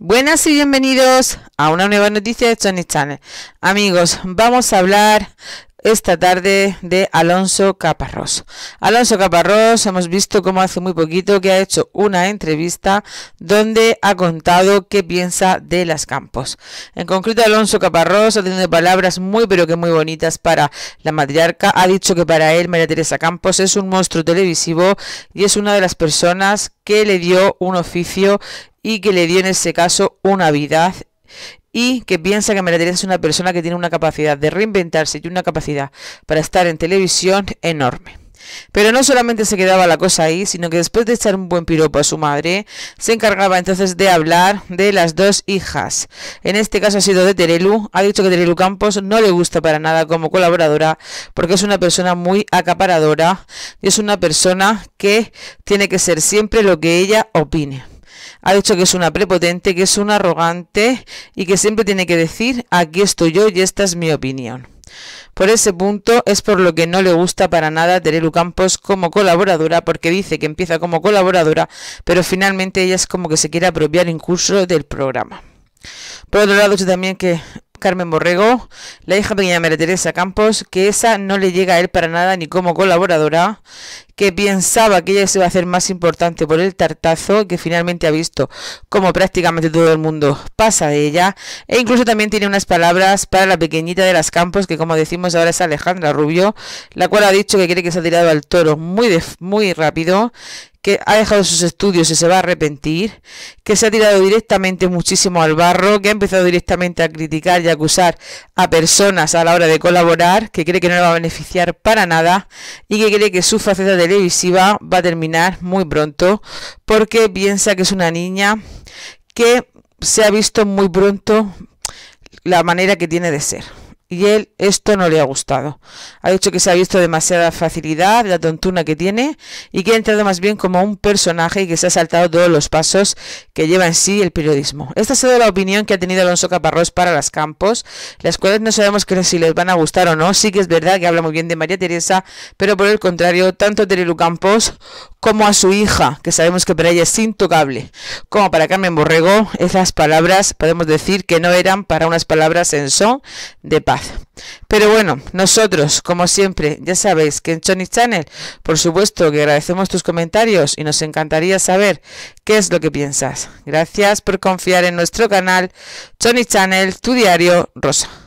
Buenas y bienvenidos a una nueva noticia de Tony Channel. Amigos, vamos a hablar esta tarde de Alonso Caparrós. Alonso Caparrós, hemos visto como hace muy poquito que ha hecho una entrevista donde ha contado qué piensa de las campos. En concreto, Alonso Caparrós ha tenido palabras muy pero que muy bonitas para la matriarca. Ha dicho que para él María Teresa Campos es un monstruo televisivo y es una de las personas que le dio un oficio y que le dio en ese caso una vida y que piensa que María es una persona que tiene una capacidad de reinventarse y una capacidad para estar en televisión enorme. Pero no solamente se quedaba la cosa ahí, sino que después de echar un buen piropo a su madre, se encargaba entonces de hablar de las dos hijas. En este caso ha sido de Terelu. Ha dicho que Terelu Campos no le gusta para nada como colaboradora, porque es una persona muy acaparadora y es una persona que tiene que ser siempre lo que ella opine ha dicho que es una prepotente, que es una arrogante y que siempre tiene que decir, aquí estoy yo y esta es mi opinión. Por ese punto es por lo que no le gusta para nada Terelu Campos como colaboradora, porque dice que empieza como colaboradora, pero finalmente ella es como que se quiere apropiar incluso del programa. Por otro lado, también que Carmen Borrego, la hija pequeña de María Teresa Campos, que esa no le llega a él para nada ni como colaboradora, que pensaba que ella se iba a hacer más importante por el tartazo que finalmente ha visto, como prácticamente todo el mundo pasa de ella, e incluso también tiene unas palabras para la pequeñita de las Campos, que como decimos ahora es Alejandra Rubio, la cual ha dicho que quiere que se ha tirado al toro muy, muy rápido, que ha dejado sus estudios y se va a arrepentir, que se ha tirado directamente muchísimo al barro, que ha empezado directamente a criticar y a acusar a personas a la hora de colaborar, que cree que no le va a beneficiar para nada y que cree que su faceta televisiva va a terminar muy pronto porque piensa que es una niña que se ha visto muy pronto la manera que tiene de ser y él esto no le ha gustado. Ha dicho que se ha visto demasiada facilidad, la tontuna que tiene, y que ha entrado más bien como un personaje y que se ha saltado todos los pasos que lleva en sí el periodismo. Esta ha sido la opinión que ha tenido Alonso Caparrós para las campos, las cuales no sabemos que si les van a gustar o no. Sí que es verdad que habla muy bien de María Teresa, pero por el contrario, tanto Terelu Campos como a su hija, que sabemos que para ella es intocable, como para Carmen Borrego, esas palabras podemos decir que no eran para unas palabras en son de paz. Pero bueno, nosotros, como siempre, ya sabéis que en Chony Channel, por supuesto que agradecemos tus comentarios y nos encantaría saber qué es lo que piensas. Gracias por confiar en nuestro canal Chony Channel, tu diario Rosa.